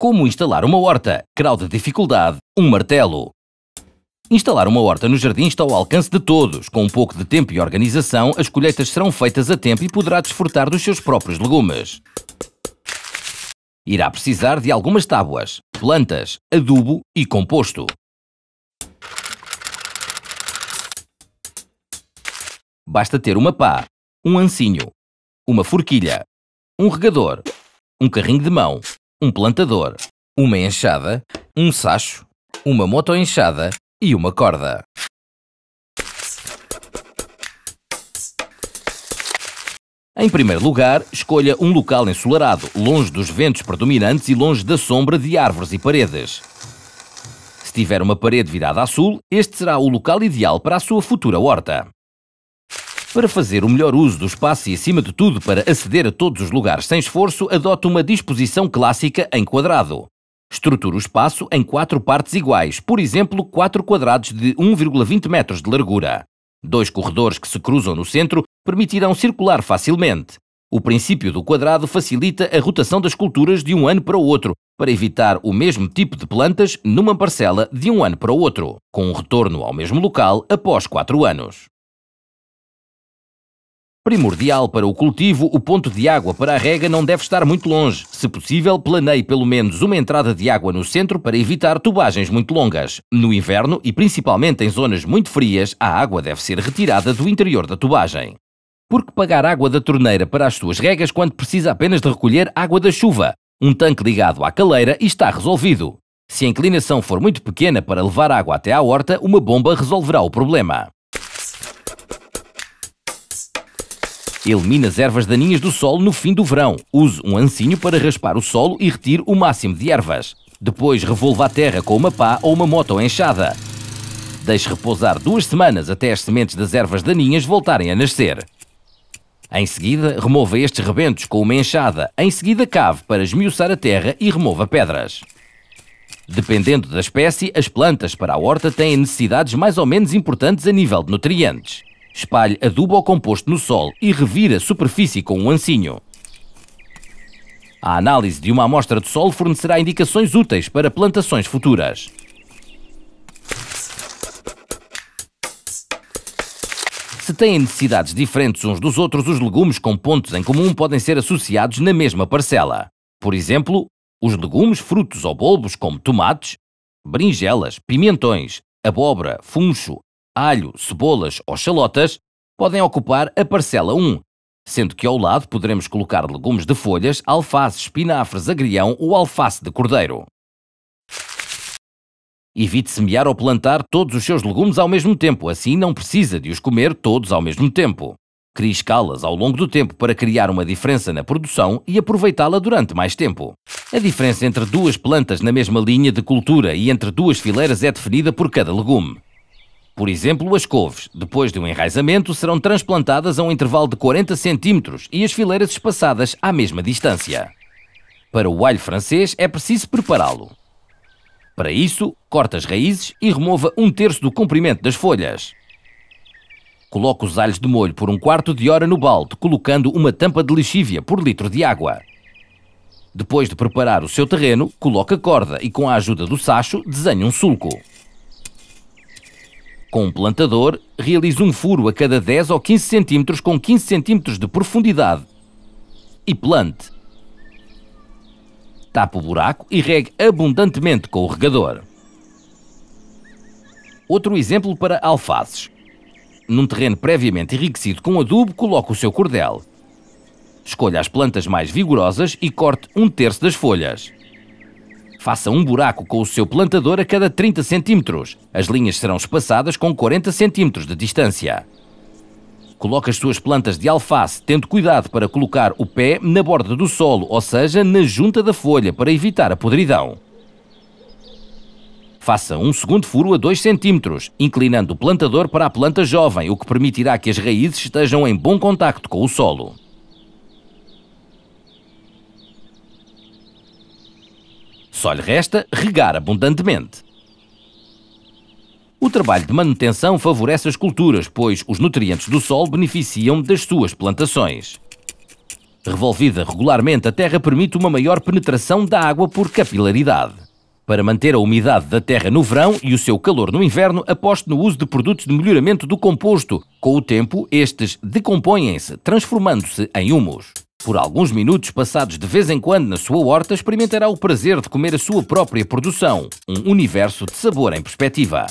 Como instalar uma horta? Grau de dificuldade: um martelo. Instalar uma horta no jardim está ao alcance de todos. Com um pouco de tempo e organização, as colheitas serão feitas a tempo e poderá desfrutar dos seus próprios legumes. Irá precisar de algumas tábuas, plantas, adubo e composto. Basta ter uma pá, um ancinho, uma forquilha, um regador, um carrinho de mão um plantador, uma enxada, um sacho, uma moto-enxada e uma corda. Em primeiro lugar, escolha um local ensolarado, longe dos ventos predominantes e longe da sombra de árvores e paredes. Se tiver uma parede virada a sul, este será o local ideal para a sua futura horta. Para fazer o melhor uso do espaço e, acima de tudo, para aceder a todos os lugares sem esforço, adota uma disposição clássica em quadrado. Estrutura o espaço em quatro partes iguais, por exemplo, quatro quadrados de 1,20 metros de largura. Dois corredores que se cruzam no centro permitirão circular facilmente. O princípio do quadrado facilita a rotação das culturas de um ano para o outro, para evitar o mesmo tipo de plantas numa parcela de um ano para o outro, com um retorno ao mesmo local após quatro anos. Primordial para o cultivo, o ponto de água para a rega não deve estar muito longe. Se possível, planeie pelo menos uma entrada de água no centro para evitar tubagens muito longas. No inverno, e principalmente em zonas muito frias, a água deve ser retirada do interior da tubagem. Por que pagar água da torneira para as suas regas quando precisa apenas de recolher água da chuva? Um tanque ligado à caleira e está resolvido. Se a inclinação for muito pequena para levar água até à horta, uma bomba resolverá o problema. Elimina as ervas daninhas do solo no fim do verão. Use um ancinho para raspar o solo e retire o máximo de ervas. Depois revolva a terra com uma pá ou uma moto enxada. Deixe repousar duas semanas até as sementes das ervas daninhas voltarem a nascer. Em seguida, remova estes rebentos com uma enxada. Em seguida, cave para esmiuçar a terra e remova pedras. Dependendo da espécie, as plantas para a horta têm necessidades mais ou menos importantes a nível de nutrientes. Espalhe adubo ou composto no sol e revira a superfície com um ancinho. A análise de uma amostra de solo fornecerá indicações úteis para plantações futuras. Se têm necessidades diferentes uns dos outros, os legumes com pontos em comum podem ser associados na mesma parcela. Por exemplo, os legumes, frutos ou bulbos como tomates, berinjelas, pimentões, abóbora, funcho, alho, cebolas ou chalotas, podem ocupar a parcela 1, sendo que ao lado poderemos colocar legumes de folhas, alface, espinafres, agrião ou alface de cordeiro. Evite semear ou plantar todos os seus legumes ao mesmo tempo, assim não precisa de os comer todos ao mesmo tempo. Crie escalas ao longo do tempo para criar uma diferença na produção e aproveitá-la durante mais tempo. A diferença entre duas plantas na mesma linha de cultura e entre duas fileiras é definida por cada legume. Por exemplo, as couves, depois de um enraizamento, serão transplantadas a um intervalo de 40 centímetros e as fileiras espaçadas à mesma distância. Para o alho francês é preciso prepará-lo. Para isso, corte as raízes e remova um terço do comprimento das folhas. Coloque os alhos de molho por um quarto de hora no balde, colocando uma tampa de lixívia por litro de água. Depois de preparar o seu terreno, coloque a corda e, com a ajuda do sacho, desenhe um sulco. Com um plantador, realize um furo a cada 10 ou 15 centímetros com 15 centímetros de profundidade e plante. Tape o buraco e regue abundantemente com o regador. Outro exemplo para alfaces. Num terreno previamente enriquecido com adubo, coloque o seu cordel. Escolha as plantas mais vigorosas e corte um terço das folhas. Faça um buraco com o seu plantador a cada 30 centímetros. As linhas serão espaçadas com 40 centímetros de distância. Coloque as suas plantas de alface, tendo cuidado para colocar o pé na borda do solo, ou seja, na junta da folha, para evitar a podridão. Faça um segundo furo a 2 cm, inclinando o plantador para a planta jovem, o que permitirá que as raízes estejam em bom contacto com o solo. Só lhe resta regar abundantemente. O trabalho de manutenção favorece as culturas, pois os nutrientes do solo beneficiam das suas plantações. Revolvida regularmente, a terra permite uma maior penetração da água por capilaridade. Para manter a umidade da terra no verão e o seu calor no inverno, aposte no uso de produtos de melhoramento do composto. Com o tempo, estes decompõem-se, transformando-se em humus. Por alguns minutos passados de vez em quando na sua horta, experimentará o prazer de comer a sua própria produção, um universo de sabor em perspectiva.